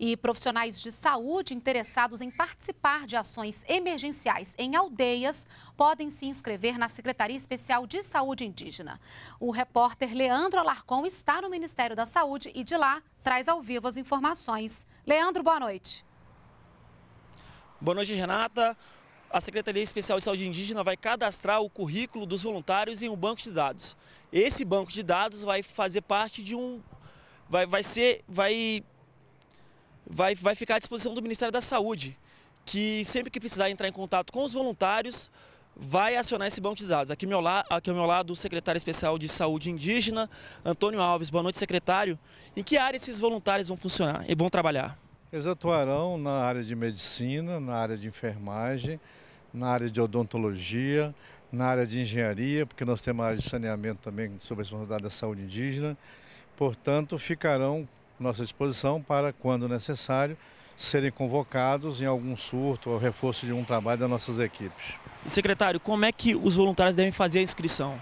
E profissionais de saúde interessados em participar de ações emergenciais em aldeias podem se inscrever na Secretaria Especial de Saúde Indígena. O repórter Leandro Alarcon está no Ministério da Saúde e de lá traz ao vivo as informações. Leandro, boa noite. Boa noite, Renata. A Secretaria Especial de Saúde Indígena vai cadastrar o currículo dos voluntários em um banco de dados. Esse banco de dados vai fazer parte de um. Vai, vai ser. Vai vai, vai ficar à disposição do Ministério da Saúde, que sempre que precisar entrar em contato com os voluntários, vai acionar esse banco de dados. Aqui ao meu, la aqui ao meu lado, o secretário especial de saúde indígena, Antônio Alves. Boa noite, secretário. Em que área esses voluntários vão funcionar e vão trabalhar? Eles atuarão na área de medicina, na área de enfermagem, na área de odontologia, na área de engenharia, porque nós temos a área de saneamento também sobre a responsabilidade da saúde indígena. Portanto, ficarão nossa disposição para, quando necessário, serem convocados em algum surto ou reforço de um trabalho das nossas equipes. E, secretário, como é que os voluntários devem fazer a inscrição?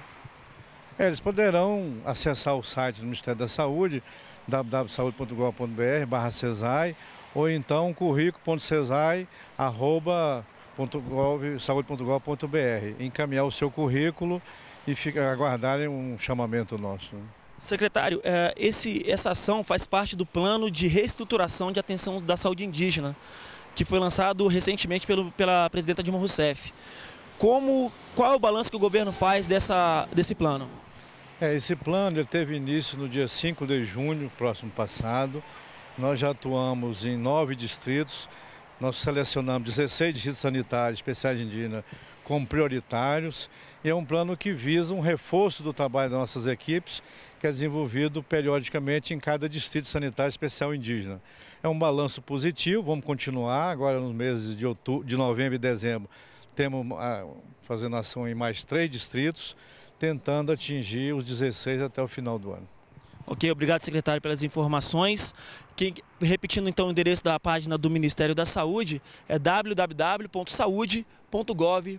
É, eles poderão acessar o site do Ministério da Saúde, www.saude.gov.br, barra CESAI, ou então currículo.cesai.saude.gov.br, encaminhar o seu currículo e ficar aguardarem um chamamento nosso. Né? Secretário, é, esse, essa ação faz parte do plano de reestruturação de atenção da saúde indígena, que foi lançado recentemente pelo, pela presidenta Dilma Rousseff. Como, qual é o balanço que o governo faz dessa, desse plano? É, esse plano teve início no dia 5 de junho, próximo passado. Nós já atuamos em nove distritos. Nós selecionamos 16 distritos sanitários especiais indígenas como prioritários e é um plano que visa um reforço do trabalho das nossas equipes, que é desenvolvido periodicamente em cada distrito sanitário especial indígena. É um balanço positivo, vamos continuar agora nos meses de, outubro, de novembro e dezembro, temos ah, fazendo ação em mais três distritos, tentando atingir os 16 até o final do ano. Ok, obrigado, secretário, pelas informações. Quem, repetindo então o endereço da página do Ministério da Saúde, é www.saude.gov.br.